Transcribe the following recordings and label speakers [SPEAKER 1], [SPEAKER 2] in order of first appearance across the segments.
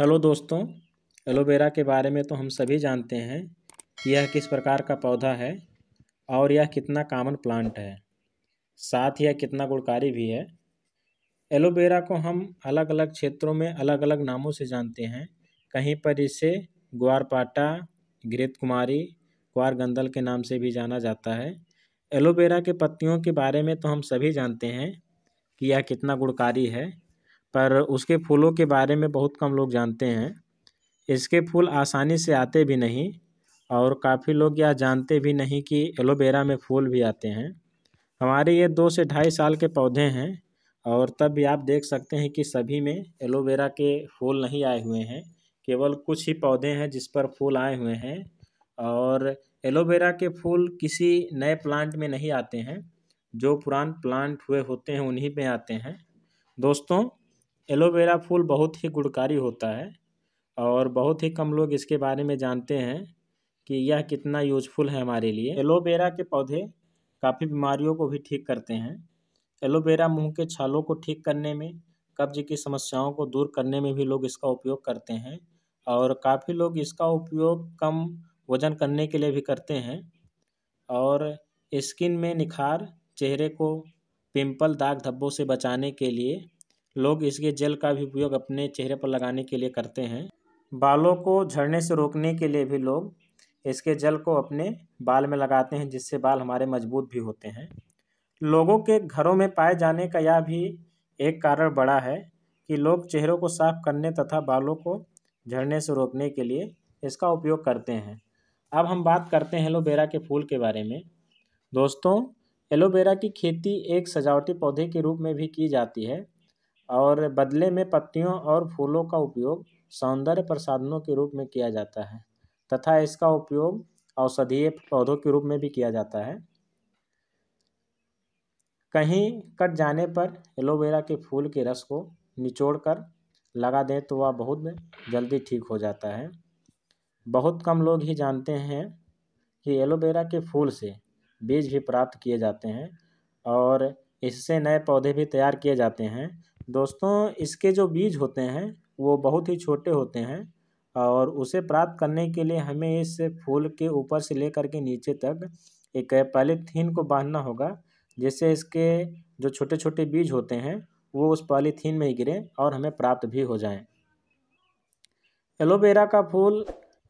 [SPEAKER 1] hello दोस्तों aloe vera के बारे में तो हम सभी जानते हैं यह किस प्रकार का पौधा है और यह कितना कामन प्लांट है साथ ही यह कितना गुणकारी भी है एलोवेरा को हम अलग अलग क्षेत्रों में अलग अलग नामों से जानते हैं कहीं पर इसे ग्वारपाटा ग्रेत कुमारी ग्वार गंदल के नाम से भी जाना जाता है एलोवेरा के पत्तियों के बारे में तो हम सभी जानते हैं कि यह कितना गुणकारी है पर उसके फूलों के बारे में बहुत कम लोग जानते हैं इसके फूल आसानी से आते भी नहीं और काफ़ी लोग यह जानते भी नहीं कि एलोवेरा में फूल भी आते हैं हमारे ये दो से ढाई साल के पौधे हैं और तब भी आप देख सकते हैं कि सभी में एलोवेरा के फूल नहीं आए हुए हैं केवल कुछ ही पौधे हैं जिस पर फूल आए हुए हैं और एलोवेरा के फूल किसी नए प्लांट में नहीं आते हैं जो पुरान प्लांट हुए होते हैं उन्हीं में आते हैं दोस्तों एलोवेरा फूल बहुत ही गुणकारी होता है और बहुत ही कम लोग इसके बारे में जानते हैं कि यह कितना यूजफुल है हमारे लिए एलोवेरा के पौधे काफ़ी बीमारियों को भी ठीक करते हैं एलोवेरा मुंह के छालों को ठीक करने में कब्ज की समस्याओं को दूर करने में भी लोग इसका उपयोग करते हैं और काफ़ी लोग इसका उपयोग कम वजन करने के लिए भी करते हैं और स्किन में निखार चेहरे को पिंपल दाग धब्बों से बचाने के लिए लोग इसके जेल का भी उपयोग अपने चेहरे पर लगाने के लिए करते हैं बालों को झड़ने से रोकने के लिए भी लोग इसके जल को अपने बाल में लगाते हैं जिससे बाल हमारे मजबूत भी होते हैं लोगों के घरों में पाए जाने का यह भी एक कारण बड़ा है कि लोग चेहरों को साफ करने तथा बालों को झड़ने से रोकने के लिए इसका उपयोग करते हैं अब हम बात करते हैं एलोवेरा के फूल के बारे में दोस्तों एलोवेरा की खेती एक सजावटी पौधे के रूप में भी की जाती है और बदले में पत्तियों और फूलों का उपयोग सौंदर्य प्रसाधनों के रूप में किया जाता है तथा इसका उपयोग औषधीय पौधों के रूप में भी किया जाता है कहीं कट जाने पर एलोवेरा के फूल के रस को निचोड़ कर लगा दें तो वह बहुत जल्दी ठीक हो जाता है बहुत कम लोग ही जानते हैं कि एलोवेरा के फूल से बीज भी प्राप्त किए जाते हैं और इससे नए पौधे भी तैयार किए जाते हैं दोस्तों इसके जो बीज होते हैं वो बहुत ही छोटे होते हैं और उसे प्राप्त करने के लिए हमें इस फूल के ऊपर से लेकर के नीचे तक एक पॉलीथीन को बांधना होगा जिससे इसके जो छोटे छोटे बीज होते हैं वो उस पॉलीथीन में ही गिरें और हमें प्राप्त भी हो जाएं एलोवेरा का फूल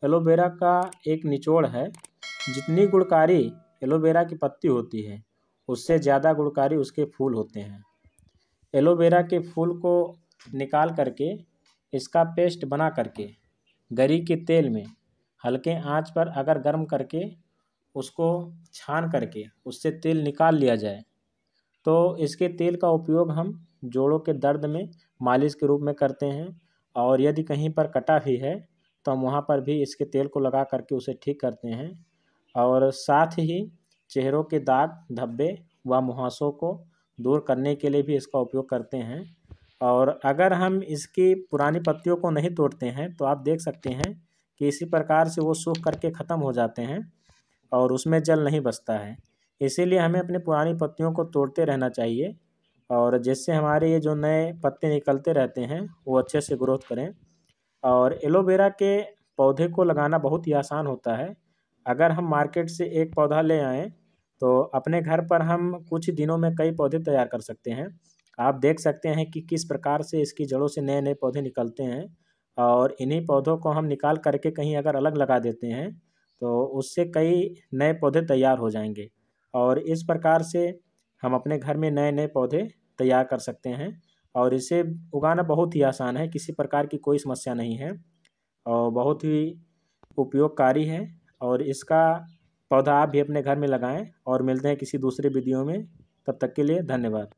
[SPEAKER 1] एलोवेरा का एक निचोड़ है जितनी गुड़कारी एलोवेरा की पत्ती होती है उससे ज़्यादा गुड़कारी उसके फूल होते हैं एलोवेरा के फूल को निकाल करके इसका पेस्ट बना करके गरी के तेल में हल्के आंच पर अगर गर्म करके उसको छान करके उससे तेल निकाल लिया जाए तो इसके तेल का उपयोग हम जोड़ों के दर्द में मालिश के रूप में करते हैं और यदि कहीं पर कटा भी है तो हम वहाँ पर भी इसके तेल को लगा करके उसे ठीक करते हैं और साथ ही चेहरों के दाग धब्बे व मुहासों को दूर करने के लिए भी इसका उपयोग करते हैं और अगर हम इसकी पुरानी पत्तियों को नहीं तोड़ते हैं तो आप देख सकते हैं कि इसी प्रकार से वो सूख करके ख़त्म हो जाते हैं और उसमें जल नहीं बसता है इसीलिए हमें अपने पुरानी पत्तियों को तोड़ते रहना चाहिए और जिससे हमारे ये जो नए पत्ते निकलते रहते हैं वो अच्छे से ग्रोथ करें और एलोवेरा के पौधे को लगाना बहुत ही आसान होता है अगर हम मार्केट से एक पौधा ले आएँ तो अपने घर पर हम कुछ दिनों में कई पौधे तैयार कर सकते हैं आप देख सकते हैं कि किस प्रकार से इसकी जड़ों से नए नए पौधे निकलते हैं और इन्हीं पौधों को हम निकाल करके कहीं अगर अलग लगा देते हैं तो उससे कई नए पौधे तैयार हो जाएंगे और इस प्रकार से हम अपने घर में नए नए पौधे तैयार कर सकते हैं और इसे उगाना बहुत ही आसान है किसी प्रकार की कोई समस्या नहीं है और बहुत ही उपयोगकारी है और इसका पौधा आप भी अपने घर में लगाएं और मिलते हैं किसी दूसरे वीडियो में तब तक के लिए धन्यवाद